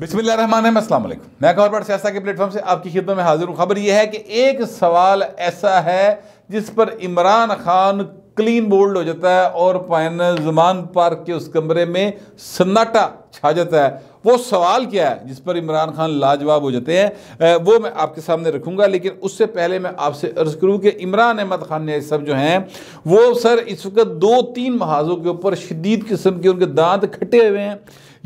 बिस्मिल्लाम अस्सलाम मैं खबर पर सियासा के प्लेटफॉर्म से आपकी खिदमत में हाजिर हूँ खबर यह है कि एक सवाल ऐसा है जिस पर इमरान खान क्लीन बोल्ड हो जाता है और पैन जमान पार्क के उस कमरे में सन्नाटा छा जाता है वो सवाल क्या है जिस पर इमरान खान लाजवाब हो जाते हैं वो मैं आपके सामने रखूंगा लेकिन उससे पहले मैं आपसे अर्ज़ करूं कि इमरान अहमद खान ने सब जो हैं वो सर इस वक्त दो तीन महाजों के ऊपर शदीद किस्म के उनके दांत खटे हुए हैं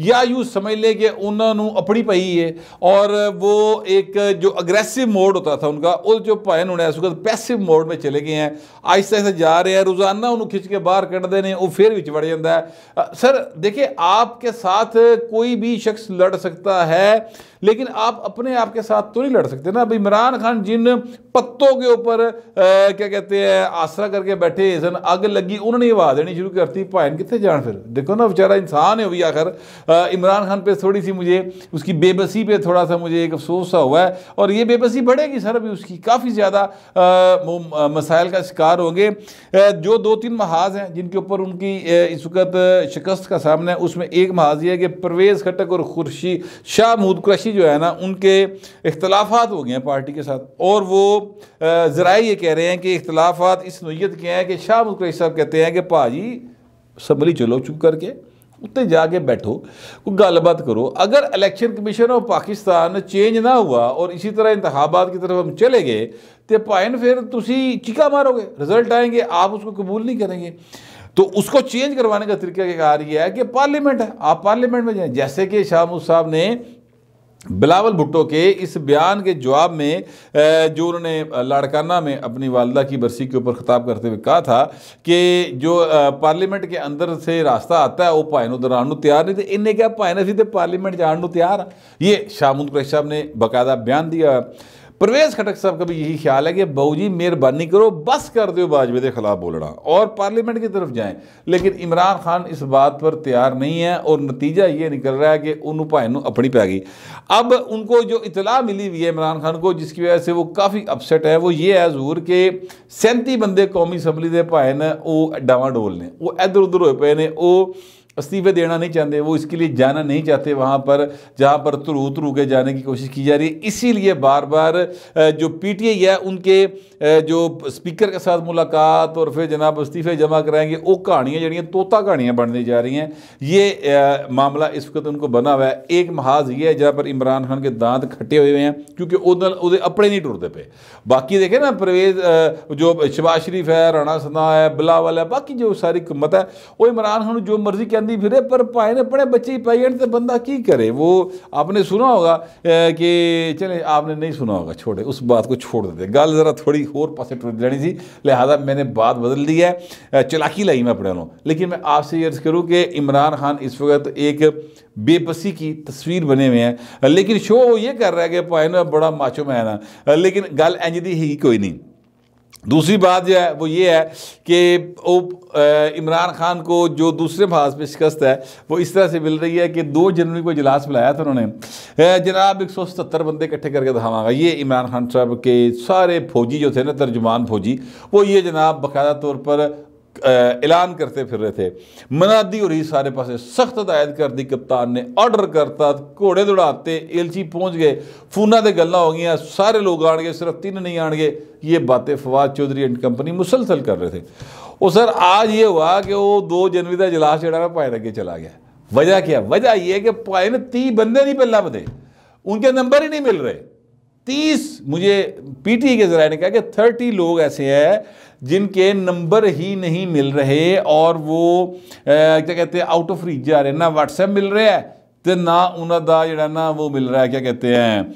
या यूँ समझ ले कि उन्होंने अपनी पई है और वो एक जो अग्रेसिव मोड होता था उनका उस जो भाएन हूँ इस वक्त पैसिव मोड में चले गए हैं आहिस्ता आहिस्ता जा रहे हैं रोज़ाना उन्होंने खिंच के बाहर कटते हैं वो फिर बच्च बढ़ जाता है सर देखिए आपके साथ कोई भी शख्स लड़ सकता है लेकिन आप अपने आप के साथ तो नहीं लड़ सकते ना अब इमरान खान जिन पत्तों के ऊपर क्या कहते हैं आसरा करके बैठे सन अग लगी उन्होंने आवाज़ देनी शुरू करती भाइन कितने जान फिर देखो ना बेचारा इंसान है भी आखिर इमरान खान पे थोड़ी सी मुझे उसकी बेबसी पे थोड़ा सा मुझे एक अफसोस सा हुआ है और ये बेबसी बढ़ेगी सर अभी उसकी काफ़ी ज़्यादा मसाइल का शिकार होंगे जो दो तीन महाज हैं जिनके ऊपर उनकी इस वक्त शिकस्त का सामना है उसमें एक महाज यह है कि परवेज़ खटक और खुर्शी शाह महूद क्रशी जो है ना उनके इख्तलाफात हो गए हैं पार्टी के साथ और वो ज़रा ये कह रहे हैं कि इख्तलाफात इस नोयत के हैं कि शाह महूद क्रशी साहब कहते हैं कि भाजी संभली चलो चुप करके उत्ते जाके बैठो कोई गलबात करो अगर Election Commission of Pakistan change ना हुआ और इसी तरह इंतबात की तरफ हम चले गए तो भाएन फिर तुम चीका मारोगे रिजल्ट आएंगे आप उसको कबूल नहीं करेंगे तो उसको चेंज करवाने का तरीका क्या रही है कि पार्लियामेंट है आप पार्लियामेंट में जाएं जैसे कि शाह साहब ने बिलावल भुट्टो के इस बयान के जवाब में जो उन्होंने लाड़काना में अपनी वालदा की बरसी के ऊपर खिताब करते हुए कहा था कि जो पार्लियामेंट के अंदर से रास्ता आता है वो भाएन उधर आने तैयार नहीं थे तो इन्हें क्या भाएन असी पार्लियामेंट पार्लीमेंट जाने तैयार ये शाह मुंद साहब ने बाकायदा बयान दिया है परवेज खटक साहब का भी यही ख्याल है कि बहू जी मेहरबानी करो बस कर दो बाजवे के खिलाफ बोलना और पार्लियामेंट की तरफ जाएं लेकिन इमरान खान इस बात पर तैयार नहीं है और नतीजा ये निकल रहा है कि उन भाई अपनी पै गई अब उनको जो इतला मिली हुई है इमरान खान को जिसकी वजह से वो काफ़ी अपसेट है वो ये है जरूर कि सैंती बंदे कौमी असम्बली के भाई ने वो डावाडोल ने वो इधर उधर हो पे ने वो इस्तीफे देना नहीं चाहते वो इसके लिए जाना नहीं चाहते वहाँ पर जहाँ पर तुरू तुरू के जाने की कोशिश की जा रही है इसीलिए बार बार जो पी टी आई है उनके जो स्पीकर के साथ मुलाकात और फिर जनाब इस्तीफे जमा कराएंगे वो कहानियाँ जड़ियाँ तोता कहानियाँ बनने जा रही हैं ये मामला इस वक्त उनको बना हुआ है एक महाज ये है जहाँ पर इमरान खान के दांत खट्टे हुए हैं क्योंकि उधर अपने नहीं टूटते पे बाकी देखें ना परवेज जो शबाज शरीफ है राणा सना है बिलावल है बाकी जो सारी हुकूमत है वो इमरान खान जो मर्जी कह करनी फिरे पर पाए ने अपने बच्चे ही पाई तो बंदा की करे वो आपने सुना होगा कि चले आपने नहीं सुना होगा छोड़े उस बात को छोड़ देते गल ज़रा थोड़ी होर पास टूट जानी थी लिहाजा मैंने बात बदल दी है चलाकी लाई मैं अपने लेकिन मैं आपसे ये अर्ज़ करूँ कि इमरान खान इस वक्त एक बेबसी की तस्वीर बने हुए हैं लेकिन शो ये कर रहा है कि पाए ना बड़ा माचो मैं है लेकिन गल इंज ही कोई नहीं दूसरी बात जो है वो ये है कि इमरान खान को जो दूसरे फाज पर शिकस्त है वो इस तरह से मिल रही है कि दो जनवरी को इजलास बुलाया था उन्होंने जनाब एक सौ सत्तर बंदे इकट्ठे करके धामागा ये इमरान खान साहब के सारे फौजी जो थे ना तर्जुमान फौजी वो ये जनाब बाकायदा तौर पर ऐलान करते फिर रहे थे मनादी और ही सारे पास सख्त हदायत कर दी कप्तान ने ऑर्डर करता घोड़े दौड़ाते एलची पहुँच गए फोना से गल् हो गई सारे लोग आए सिर्फ तीन नहीं आएंगे ये बातें फवाद चौधरी एंड कंपनी मुसलसल कर रहे थे और सर आज ये हुआ कि वो दो जनवरी का इजलास जरा भाई अगर चला गया वजह क्या वजह यह है कि भाई ने ती बंदे नहीं पहला बते उनके नंबर ही नहीं मिल रहे तीस मुझे पीटी के ज़रिए ने कहा कि थर्टी लोग ऐसे हैं जिनके नंबर ही नहीं मिल रहे और वो क्या कहते हैं आउट ऑफ रीच जा रहे ना व्हाट्सएप मिल रहा है तो ना उन्हों का ना वो मिल रहा है क्या कहते हैं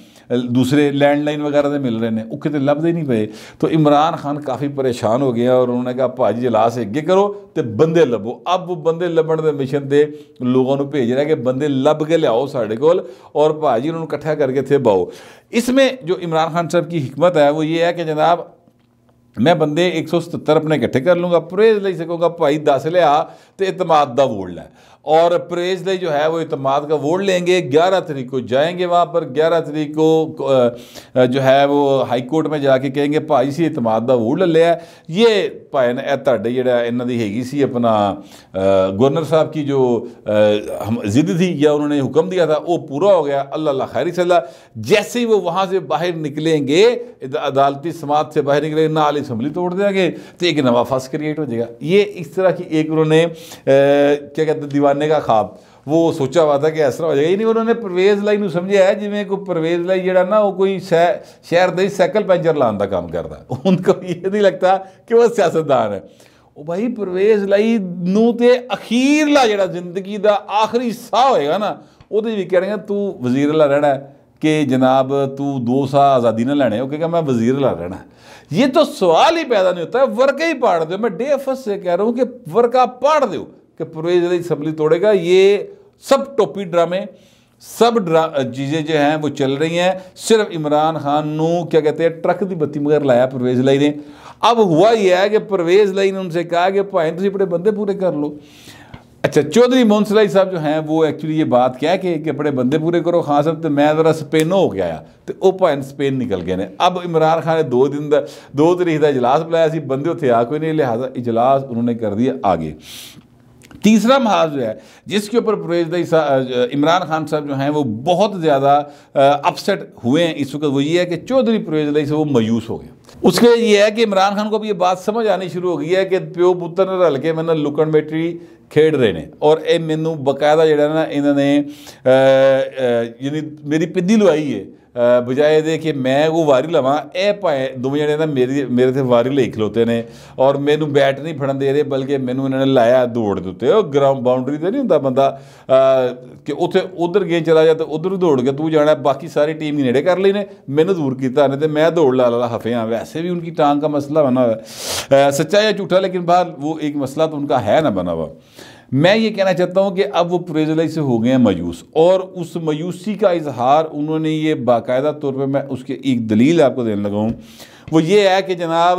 ਦੂਸਰੇ ਲੈਂਡਲਾਈਨ ਵਗੈਰਾ ਦੇ ਮਿਲ ਰਹੇ ਨੇ ਉਹ ਕਿਤੇ ਲੱਭਦੇ ਨਹੀਂ ਪਏ ਤਾਂ ਇਮਰਾਨ ਖਾਨ ਕਾਫੀ ਪਰੇਸ਼ਾਨ ਹੋ ਗਿਆ ਔਰ ਉਹਨੇ ਕਿਹਾ ਭਾਜੀ ਇਜਲਾਸ ਅੱਗੇ ਕਰੋ ਤੇ ਬੰਦੇ ਲੱਭੋ ਅਬ ਬੰਦੇ ਲੱਭਣ ਦੇ ਮਿਸ਼ਨ ਤੇ ਲੋਕਾਂ ਨੂੰ ਭੇਜ ਰਿਹਾ ਕਿ ਬੰਦੇ ਲੱਭ ਕੇ ਲਿਆਓ ਸਾਡੇ ਕੋਲ ਔਰ ਭਾਜੀ ਉਹਨਾਂ ਨੂੰ ਇਕੱਠਾ ਕਰਕੇ ਇੱਥੇ ਬਾਓ इसमें जो इमरान खान साहब की हमत है वो ये है कि जनाब ਮੈਂ ਬੰਦੇ 177 ਆਪਣੇ ਇਕੱਠੇ ਕਰ ਲੂੰਗਾ ਪ੍ਰੇਜ਼ ਲਈ ਸਕੂੰਗਾ ਭਾਈ ਦੱਸ ਲਿਆ ਤੇ ਇਤਮਾਦ ਦਾ ਵੋਟ ਲੈ और प्रेजले जो है वो इतमाद का वोट लेंगे ग्यारह तरीक को जाएंगे वहाँ पर ग्यारह तरीक को जो है वो हाई कोर्ट में जाके कहेंगे भाई सी इतमाद का वोट ले लिया ये भाई ने ਜਿਹੜਾ ਇਹਨਾਂ ਦੀ अपना गवर्नर साहब की जो ਕੀ ਜੋ थी या उन्होंने हुक्म दिया था वो पूरा हो गया अल्लाह अल्लाह खैर सल्ला जैसे ही वो वहाँ से बाहर निकलेंगे अदालती समाज से बाहर निकलेंगे ना आली असम्बली तोड़ देंगे तो एक नवा फस क्रिएट हो जाएगा ये इस तरह की एक उन्होंने क्या कहते दीवान बनने ਦਾ ਖਾਬ ਉਹ ਸੋਚਿਆ हुआ ਤਾਂ ਕਿ ਇਸ ਤਰ੍ਹਾਂ ਹੋ ਜਾਏਗਾ ਇਹ ਨਹੀਂ ਉਹਨੇ ਨੇ ਪਰਵੇਜ਼ ਲਈ ਨੂੰ ਸਮਝਿਆ ਜਿਵੇਂ ਕੋਈ ਪਰਵੇਜ਼ ਲਈ ਜਿਹੜਾ ਨਾ ਉਹ ਕੋਈ ਸ਼ਹਿਰ ਦੇ ਸਾਈਕਲ ਪੈਂਚਰ ਲਾਉਣ ਦਾ ਕੰਮ ਕਰਦਾ ਉਹਨਾਂ ਨੂੰ ਇਹ ਨਹੀਂ ਲੱਗਦਾ ਕਿ ਉਹ ਸਿਆਸਤਦਾਨ ਹੈ ਉਹ ਭਾਈ ਪਰਵੇਜ਼ ਲਈ ਨੂੰ ਤੇ ਅਖੀਰਲਾ ਜਿਹੜਾ ਜ਼ਿੰਦਗੀ ਦਾ ਆਖਰੀ ਸਾਹ ਹੋਏਗਾ ਨਾ ਉਹਦੇ ਵੀ ਕਹਿ ਰਹੇ ਤੂੰ ਵਜ਼ੀਰ ਲਾ ਰਹਿਣਾ ਕਿ ਜਨਾਬ ਤੂੰ ਦੋ ਸਾਹ ਆਜ਼ਾਦੀ ਨਾ ਲੈਣੇ ਉਹ ਕਹਿੰਦਾ ਮੈਂ ਵਜ਼ੀਰ ਲਾ ਰਹਿਣਾ ਇਹ ਤਾਂ ਸਵਾਲ ਹੀ ਪੈਦਾ ਨਹੀਂ ਹੁੰਦਾ ਵਰਕਾ ਹੀ ਪਾੜ ਦਿਓ ਮੈਂ ਡੇਫਸ ਸੇ ਕਹਿ ਰਹਾ कह ਕਿ ਵਰਕਾ ਪਾੜ ਦਿਓ कि परवेज अली असम्बली तोड़ेगा ये सब टोपी ड्रामे सब ड्रा चीज़ें जो हैं वो चल रही हैं सिर्फ इमरान खान न क्या कहते हैं ट्रक की बत्ती मगर लाया परवेज लाई ने अब हुआ यह है कि परवेज लाई ने उनसे कहा कि भाई तुम अपने बंदे पूरे कर लो अच्छा चौधरी मोहनसलाई साहब जो हैं वो एक्चुअली ये बात क्या है कि, कि अपने बंदे पूरे करो खान साहब तो मैं जरा स्पेन हो गया आया तो वह भाई स्पेन निकल गए ने अब इमरान खान ने दो दिन का दो तरीक का इजलास बुलाया बंदे उत्थे आ कोई नहीं लिहाजा इजलास उन्होंने कर दिया आगे तीसरा महाज जो है जिसके ऊपर परवेज इमरान खान साहब जो हैं वो बहुत ज़्यादा अपसेट हुए हैं इस वक्त वो ये है कि चौधरी परवेज से वो मायूस हो गए उसके ये है कि इमरान खान को अब ये बात समझ आनी शुरू हो गई है कि प्यो पुत्र ने रल के मैंने लुकड़ बेटरी खेड़ रहे हैं और ये मैनू बकायदा ਜਿਹੜਾ ना इन्होंने यानी मेरी ਮੇਰੀ लुआई है ਬਜਾਏ ਦੇ ਕਿ ਮੈਂ ਉਹ ਵਾਰੀ ਲਵਾਂ ਇਹ ਭਾਏ ਦੋਵੇਂ ਜਣੇ ਤਾਂ ਮੇਰੀ ਮੇਰੇ ਤੇ ਵਾਰੀ ਲਈ ਖਲੋਤੇ ਨੇ ਔਰ ਮੈਨੂੰ ਬੈਟ ਨਹੀਂ ਫੜਨ ਦੇ ਰਹੇ ਬਲਕਿ ਮੈਨੂੰ ਇਹਨਾਂ ਨੇ ਲਾਇਆ ਦੌੜ ਦੇ ਉੱਤੇ ਉਹ ਗਰਾਊਂਡ ਬਾਉਂਡਰੀ ਤੇ ਨਹੀਂ ਹੁੰਦਾ ਬੰਦਾ ਕਿ ਉੱਥੇ ਉਧਰ ਗੇਂਦ ਚਲਾ ਜਾ ਤੇ ਉਧਰ ਦੌੜ ਕੇ ਤੂੰ ਜਾਣਾ ਬਾਕੀ ਸਾਰੀ ਟੀਮ ਹੀ ਨੇੜੇ ਕਰ ਲਈ ਨੇ ਮੈਨੂੰ ਦੂਰ ਕੀਤਾ ਨੇ ਤੇ ਮੈਂ ਦੌੜ ਲਾ ਲਾ ਹਫਿਆਂ ਵੈਸੇ ਵੀ ਉਨਕੀ ਟਾਂਗ ਦਾ ਮਸਲਾ ਬਣਾ ਹੋਇਆ है ਝੂਠਾ ਲੇਕਿਨ ਬਾਹਰ ਉਹ ਇੱਕ ਮਸਲਾ ਤਾਂ मसला तो ਹੈ ਨਾ ना मैं ये कहना चाहता हूँ कि अब वो प्रेजलाई से हो गए हैं मायूस और उस मायूसी का इजहार उन्होंने ये बाकायदा तौर पे मैं उसके एक दलील आपको देने लगा हूँ वो ये है कि जनाब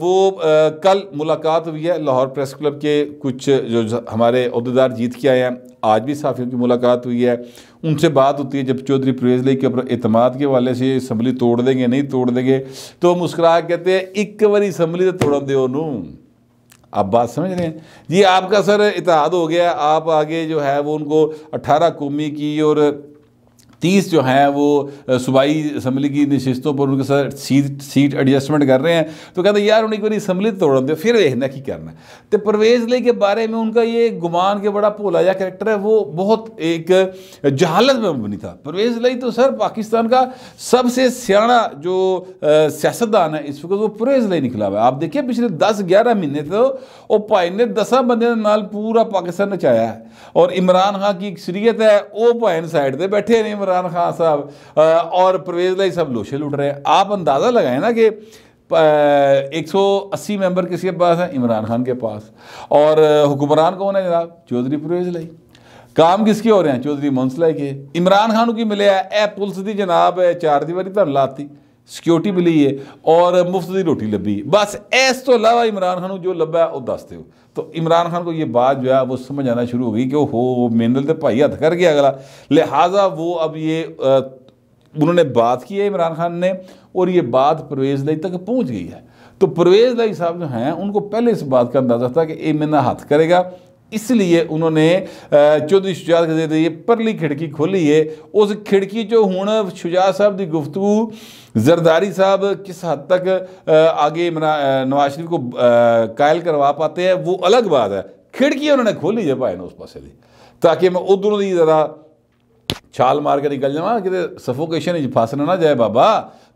वो कल मुलाकात हुई है लाहौर प्रेस क्लब के कुछ जो हमारे अहदेदार जीत के आए हैं आज भी साफियों की मुलाकात हुई है उनसे बात होती है जब चौधरी प्रेजली के ऊपर अतमाद के वाले से इसम्बली तोड़ देंगे नहीं तोड़ देंगे तो मुस्कुरा कहते हैं एक बारी इसम्बली तो तोड़ दे नू आप बात समझ रहे हैं जी आपका सर इतिहाद हो गया आप आगे जो है वो उनको अट्ठारह कौमी की और तीस जो हैं वो सूबाई असम्बली की नशस्तों पर उनके साथ सीट सीट एडजस्टमेंट कर रहे हैं तो कहते हैं यार उन्हें एक बार असम्बली तोड़ दो फिर देखना की करना तो परवेज़ ले के बारे में उनका ये गुमान के बड़ा भोला या करेक्टर है वो बहुत एक जहालत में बनी था परवेज़ लई तो सर पाकिस्तान का सबसे सियाणा जो सियासतदान है इस वक्त वो परवेज़ लई निकला हुआ है आप देखिए पिछले दस ग्यारह महीने तो वो भाई ने दसा बंद पूरा पाकिस्तान नचाया है और इमरान खान की शरीयत है वो भाई साइड पर बैठे ने इमरान खान साहब और परवेज लाई साहब लोशे लुट रहे हैं आप अंदाज़ा लगाए ना कि एक सौ अस्सी मैंबर किसके पास हैं इमरान खान के पास और हुक्मरान कौन है जनाब चौधरी परवेज लाई काम किसके हो रहे हैं चौधरी मुंसलाई के इमरान खान की मिले है ए पुलिस की जनाब चार दीवारी तुम लाती सिक्योरिटी मिली है और मुफ्त की रोटी ली बस इस तो अलावा इमरान खान जो लभ्या वह दस दौ तो इमरान खान को ये बात जो है वो समझ आना शुरू हो गई कि हो मेनल तो भाई हथ कर गया अगला लिहाजा वो अब ये उन्होंने बात की है इमरान खान ने और ये बात परवेज लई तक पहुँच गई है तो परवेज लई साहब जो हैं उनको पहले इस बात का अंदाज़ा था कि ये मेरा हथ करेगा इसलिए उन्होंने चौधरी शुजात कहते थे ये परली खिड़की खोली है उस खिड़की जो हूँ शुजात साहब की गुफ्तु जरदारी साहब किस हद तक आगे नवाज शरीफ को कायल करवा पाते हैं वो अलग बात है खिड़की उन्होंने खोली है भाई ने उस पास ताकि मैं उधरों की ज़रा छाल मार के निकल जावा कि सफोकेशन फंसना ना जाए बाबा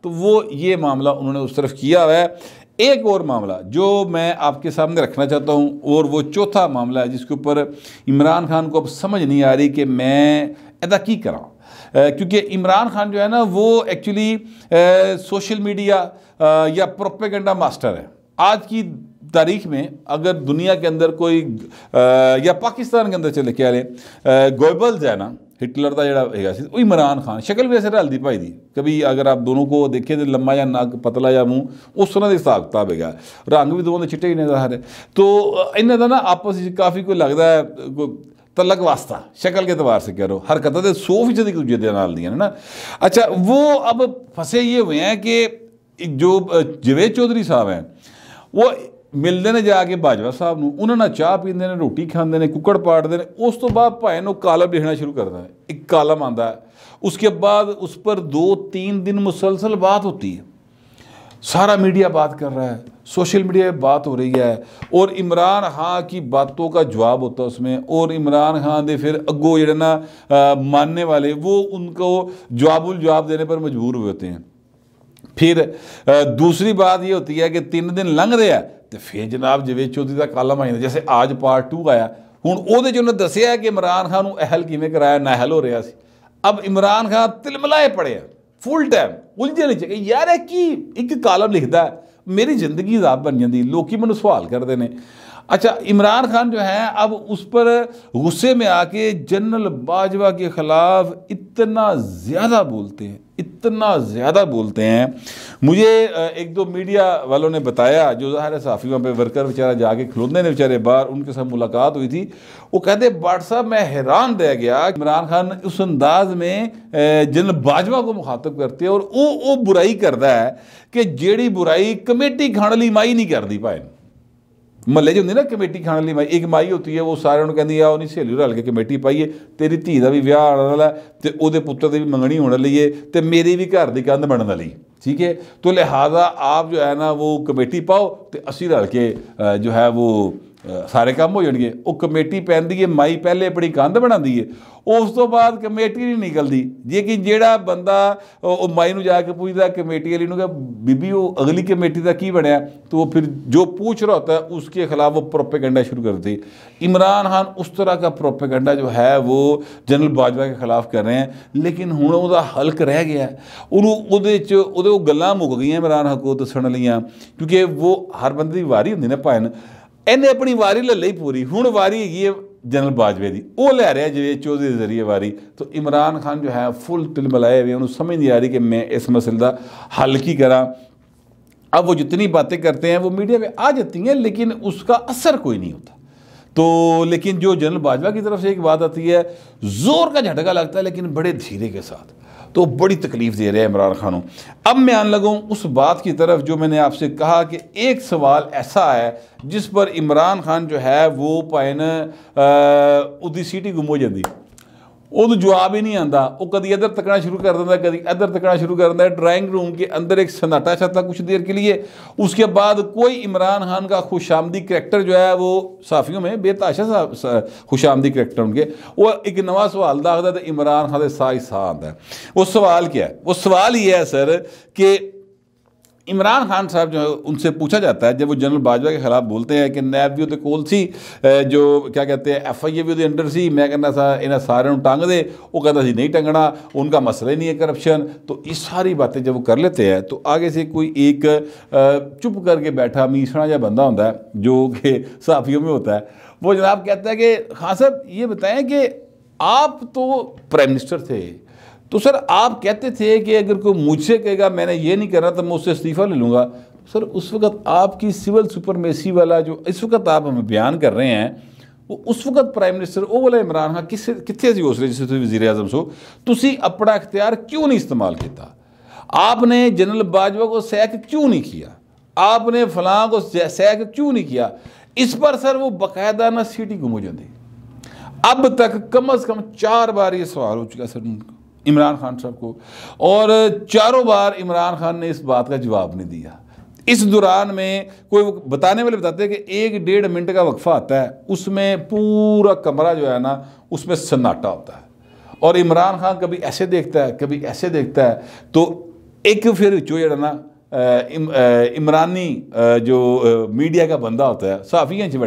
तो वो ये मामला उन्होंने उस तरफ किया हुआ है एक और मामला जो मैं आपके सामने रखना चाहता हूँ और वो चौथा मामला है जिसके ऊपर इमरान खान को अब समझ नहीं आ रही कि मैं अदा की कराऊँ क्योंकि इमरान खान जो है ना वो एक्चुअली सोशल मीडिया आ, या प्रोपेगेंडा मास्टर है आज की तारीख में अगर दुनिया के अंदर कोई आ, या पाकिस्तान के अंदर चले क्या लें गोबल्स है ना हिटलर ਦਾ ਜਿਹੜਾ ਹੈਗਾ ਸੀ ਉਹ ਇਮਰਾਨ ਖਾਨ ਸ਼ਕਲ ਵੀ ਅਸਰ ਹਲਦੀ ਭਾਈ ਦੀ ਕभी ਅਗਰ ਆਪ ਦੋਨੋਂ ਕੋ ਦੇਖੇ ਤੇ ਲੰਮਾ ਜਾਂ ਨੱਕ ਪਤਲਾ ਜਾਂ ਮੂੰਹ ਉਸ ਤਰ੍ਹਾਂ ਦੇ ਹਿਸਾਬ ਕਿਤਾਬ ਰੰਗ ਵੀ ਦੋਨੋਂ ਦੇ ਚਿੱਟੇ ਹੀ ਨਜ਼ਰ ਜ਼ਾਹਰ ਤੋ ਇਹਨਾਂ ਦਾ ਨਾ ਆਪਸ ਵਿੱਚ ਕਾਫੀ ਕੋਈ ਲੱਗਦਾ ਹੈ ਕੋਈ ਤਲਕ ਵਾਸਤਾ ਸ਼ਕਲ ਕੇ ਤਵਾਰ ਸੇ ਕਰੋ ਹਰਕਤਾਂ ਦੇ ਵਿੱਚ ਦੀ ਦੂਜੇ ਦੇ ਨਾਲ ਦੀਆਂ ਨਾ ਅੱਛਾ ਉਹ ਅਬ ਫਸੇ ਇਹ ਹੋਏ ਹੈ ਕਿ ਜੋ ਜਵੇਦ ਚੌਧਰੀ ਸਾਹਿਬ ਹੈ ਉਹ मिलते हैं जाके बाजवा साहब न उन्होंने चाह पीते हैं रोटी खाते हैं कुकड़ ਨੇ हैं उस तो बाद भाई ਬਾਅਦ ਭਾਈ लिखना शुरू कर ਸ਼ੁਰੂ एक ਹੈ आता है उसके बाद उस पर दो तीन दिन मुसलसल बात होती है सारा मीडिया बात कर रहा है सोशल मीडिया पर बात हो रही है और इमरान खां की बातों का जवाब होता है उसमें और इमरान खान के फिर अगो ज ना मानने वाले वो उनको उल जवाब देने पर मजबूर हुए होते हैं फिर दूसरी बात ये होती है कि तीन दिन लंघ रहे हैं ਤੇ ਫਿਰ ਜਨਾਬ ਜਵੇਦ ਚੌਧਰੀ ਦਾ ਕਾਲਮ ਆ ਜਾਂਦਾ ਜਿਵੇਂ ਆਜ ਪਾਰਟ 2 ਆਇਆ ਹੁਣ ਉਹਦੇ ਚ ਉਹਨੇ ਦੱਸਿਆ ਕਿ ਇਮਰਾਨ ਖਾਨ ਨੂੰ ਅਹਿਲ ਕਿਵੇਂ ਕਰਾਇਆ ਨਾਹਲ ਹੋ ਰਿਹਾ ਸੀ ਅਬ ਇਮਰਾਨ ਖਾਨ ਤਿਲਮਲਾਏ ਪੜਿਆ ਫੁੱਲ ਟਾਈਮ ਉਲਝੇ ਨਹੀਂ ਕਿ ਯਾਰ ਇਹ ਕੀ ਇੱਕ ਕਾਲਮ ਲਿਖਦਾ ਮੇਰੀ ਜ਼ਿੰਦਗੀ ਜ਼ਾਬ ਬਣ ਜਾਂਦੀ ਲੋਕੀ ਮੈਨੂੰ ਸਵਾਲ ਕਰਦੇ ਨੇ अच्छा इमरान खान जो हैं अब उस पर गुस्से में आके जनरल बाजवा के ख़िलाफ़ इतना ज़्यादा बोलते हैं इतना ज़्यादा बोलते हैं मुझे एक दो मीडिया वालों ने बताया जो ज़ाहिर है साफ़ी वहाँ पर वर्कर बेचारा जाके खिलौने ने बेचारे बाहर उनके साथ मुलाकात हुई थी वो कहते बाट साहब मैं हैरान रह गया इमरान खान उस अंदाज में जनरल बाजवा को मुखातब करते हैं और वो वो बुराई करता है कि जेड़ी बुराई कमेटी खाने माई नहीं कर दी पाए ਮੱਲੇ ਜੁੰਦੇ ਹੁੰਦੀ ਨਾ ਕਮੇਟੀ ਖਾਣ ਲਈ ਮਾਈ ਇੱਕ ਮਾਈ ਹੁੰਦੀ ਹੈ ਉਹ ਸਾਰਿਆਂ ਨੂੰ ਕਹਿੰਦੀ ਆ ਉਹ ਨਹੀਂ ਸਹੇਲੀ ਰਲ ਕੇ ਕਮੇਟੀ ਪਾਈਏ ਤੇਰੀ ਧੀ ਦਾ ਵੀ ਵਿਆਹ ਆਣ ਵਾਲਾ ਤੇ ਉਹਦੇ ਪੁੱਤਰ ਦੀ ਵੀ ਮੰਗਣੀ ਹੋਣ ਲਈਏ ਏ ਤੇ ਮੇਰੀ ਵੀ ਘਰ ਦੀ ਕੰਧ ਬਣਨ ਵਾਲੀ ਠੀਕ ਹੈ ਤੋ ਲਿਹਾਜ਼ਾ ਆਪ ਜੋ ਹੈ ਨਾ ਉਹ ਕਮੇਟੀ ਪਾਓ ਤੇ ਅਸੀਂ ਰਲ ਕੇ ਜੋ ਹੈ ਉਹ ਸਾਰੇ ਕੰਮ ਹੋ ਜਾਣਗੇ ਉਹ ਕਮੇਟੀ ਪੈਂਦੀ ਹੈ ਮਾਈ ਪਹਿਲੇ ਆਪਣੀ ਕੰਧ ਬਣਾਉਂਦੀ ਹੈ ਉਸ ਤੋਂ ਬਾਅਦ ਕਮੇਟੀ ਨਹੀਂ ਨਿਕਲਦੀ ਜੇ ਕਿ ਜਿਹੜਾ ਬੰਦਾ ਉਹ ਮਾਈ ਨੂੰ ਜਾ ਕੇ ਪੁੱਛਦਾ ਕਮੇਟੀ ਵਾਲੀ ਨੂੰ ਕਿ ਬੀਬੀ ਉਹ ਅਗਲੀ ਕਮੇਟੀ ਦਾ ਕੀ ਬਣਿਆ ਤੋ ਉਹ ਫਿਰ ਜੋ ਪੁੱਛ ਰਹਾ ਹੁੰਦਾ ਉਸਕੇ ਖਿਲਾਫ ਉਹ प्रोपेगेंडा ਸ਼ੁਰੂ कर दी इमरान खान ਉਸ ਤਰ੍ਹਾਂ ਦਾ ਪ੍ਰੋਪਗੈਂਡਾ ਜੋ ਹੈ ਉਹ ਜਨਰਲ ਬਾਜਵਾ के ਖਿਲਾਫ ਕਰ ਰਹੇ ਹਨ ਲੇਕਿਨ ਹੁਣ ਉਹਦਾ ਹਲਕ ਰਹਿ ਗਿਆ ਉਹਨੂੰ ਉਹਦੇ ਚ ਉਹਦੇ ਉਹ ਗੱਲਾਂ ਮੁੱਕ ਗਈਆਂ ਇਮਰਾਨ ਹਕੂਮਤ ਸੁਣ ਲਈਆਂ ਕਿਉਂਕਿ ਉਹ ਹਰ ਬੰਦੇ ਦੀ ਵਾਰੀ ਹੁੰਦੀ ਨੇ ਭਾਵੇਂ इन्हें अपनी वारी ले ली पूरी हूँ वारी हैगी जनरल बाजवे की वो लै रहा जवेद चौधरी के जरिए वारी तो इमरान खान जो है फुल तिल मिलाए हुए उन्होंने समझ नहीं आ रही कि मैं इस मसले का हल की करा अब वो जितनी बातें करते हैं वो मीडिया में आ जाती हैं लेकिन उसका असर कोई नहीं होता तो लेकिन जो जनरल बाजवा की तरफ से एक बात आती है ज़ोर का झटका लगता है लेकिन बड़े धीरे के साथ तो बड़ी तकलीफ़ दे रहे हैं इमरान खान अब मैं आने लगा उस बात की तरफ जो मैंने आपसे कहा कि एक सवाल ऐसा है जिस पर इमरान खान जो है वो ना उदी सीटी गुम हो जाती ਉਹਨੂੰ ਜਵਾਬ ਹੀ ਨਹੀਂ ਆਂਦਾ ਉਹ ਕਦੀ ਇਧਰ ਤੱਕਣਾ ਸ਼ੁਰੂ ਕਰ ਦਿੰਦਾ ਕਦੀ इधर तकना शुरू कर ਦਿੰਦਾ ड्राइंग रूम के अंदर एक सन्नाटा छाता कुछ देर के लिए उसके बाद कोई इमरान खान का खुशामदी करैक्टर जो है वो साफियों में बेताशा खुशामदी करैक्टर उनके वह एक नवा सवाल का आखदा तो इमरान खान के साथ ही साथ आंदा वो सवाल क्या है वो सवाल ये है सर कि इमरान खान साहब जो है उनसे पूछा जाता है जब वो जनरल बाजवा के खिलाफ बोलते हैं कि नैब भी कोल सी जो क्या कहते हैं एफ आई ए भी अंडर सी मैं कहना सा इन्हें सारे टंग दे वो कहता सी नहीं टंगना उनका मसला ही नहीं है करप्शन तो इस सारी बातें जब वो कर लेते हैं तो आगे से कोई एक चुप करके बैठा मीसणा या बंदा होता है जो कि साफियों में होता है वो जनाब कहता है कि खान साहब ये बताएं कि आप तो प्राइम मिनिस्टर थे तो सर आप कहते थे कि अगर कोई मुझसे कहेगा मैंने ये नहीं करना तो मैं उससे इस्तीफ़ा ले लूँगा सर उस वक्त आपकी सिविल सुपरमेसी वाला जो इस वक्त आप हमें बयान कर रहे हैं वो उस वक्त प्राइम मिनिस्टर वो वाला इमरान खान किस कितने से हो रहे जिससे वजी अजम सो ਸੋ अपना अख्तियार क्यों नहीं इस्तेमाल किया आपने जनरल बाजवा को सैक क्यों नहीं किया आपने फलां को सैक क्यों नहीं किया इस पर सर वो बाकायदा ना सीटी गुम हो जाती अब तक कम अज़ कम चार बार ये सवाल हो चुका सर उनको इमरान खान साहब को और चारों बार इमरान खान ने इस बात का जवाब नहीं दिया इस दौरान में कोई बताने वाले बताते हैं कि एक डेढ़ मिनट का वक्फा आता है उसमें पूरा कमरा जो है ना उसमें सन्नाटा होता है और इमरान खान कभी ऐसे देखता है कभी ऐसे देखता है तो एक फिर जो है ना इमरानी जो मीडिया का बंदा होता है साफिया से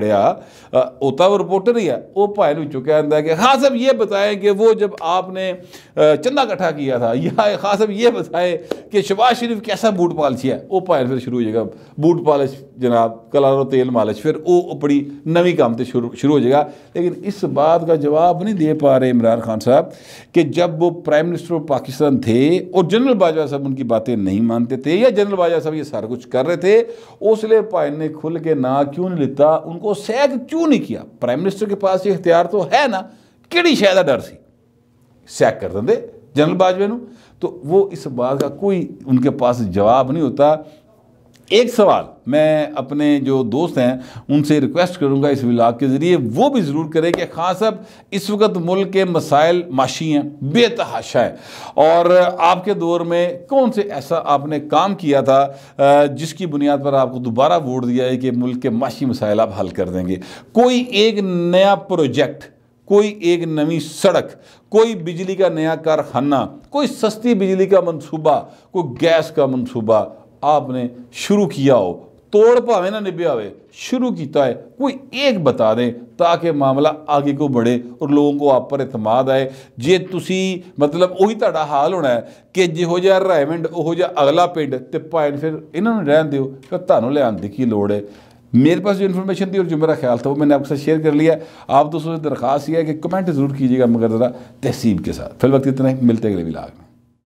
होता वो रिपोर्टर ही है वो भाई में चुका है कि हाँ साहब ये बताएं कि वो जब आपने चंदा इकट्ठा किया था या हाँ साहब ये बताएं कि शबाज शरीफ कैसा बूट पालिश है वो भाई फिर शुरू हो जाएगा बूट पालिश जनाब कलारो तेल मालिश फिर वो अपनी नवी काम तो शुरू शुरू हो जाएगा लेकिन इस बात का जवाब नहीं दे पा रहे इमरान खान साहब कि जब वो प्राइम मिनिस्टर ऑफ पाकिस्तान थे और जनरल बाजवा साहब उनकी बातें नहीं मानते थे या जनरल बाजा साहब ये सारा कुछ कर रहे थे उसलिए पाइन ने खुल के ना क्यों नहीं लिता उनको सैग क्यों नहीं किया प्राइम मिनिस्टर के पास ये इख्तियार तो है ना कि शायद डर सी सैक कर देंगे जनरल बाजवे तो वो इस बात का कोई उनके पास जवाब नहीं होता एक सवाल मैं अपने जो दोस्त हैं उनसे रिक्वेस्ट करूंगा इस विलाग के ज़रिए वो भी ज़रूर करें कि खास साहब इस वक्त मुल्क के मसाइल माशी हैं बेतहाशा हैं और आपके दौर में कौन से ऐसा आपने काम किया था जिसकी बुनियाद पर आपको दोबारा वोट दिया है कि मुल्क के माशी मसाइल आप हल कर देंगे कोई एक नया प्रोजेक्ट कोई एक नवी सड़क कोई बिजली का नया कारखाना कोई सस्ती बिजली का मनसूबा कोई गैस का मनसूबा आपने शुरू किया हो तोड़ पावे ना निभे शुरू किया है कोई एक बता दें ताकि मामला आगे को बढ़े और लोगों को आप पर इतमाद आए जे ਤੁਸੀਂ मतलब उड़ा हाल होना है कि ਕਿ ਜਿਹੋ ਜਿਹਾ जहा अगला पिंड ਅਗਲਾ ਪਿੰਡ ਤੇ ਭਾਵੇਂ ਫਿਰ ਇਹਨਾਂ ਨੂੰ ਰਹਿਣ ਦਿਓ की लड़ है मेरे पास जो इन्फॉर्मेशन थी और जो मेरा ख्याल था वो मैंने आपके साथ शेयर कर लिया आप दोस्तों से दरख्वास्त यह है कि कमेंट ज़रूर कीजिएगा मगर ज़रा तहसीब के साथ फिलवक्त इतना ही मिलते अगले मिलाग में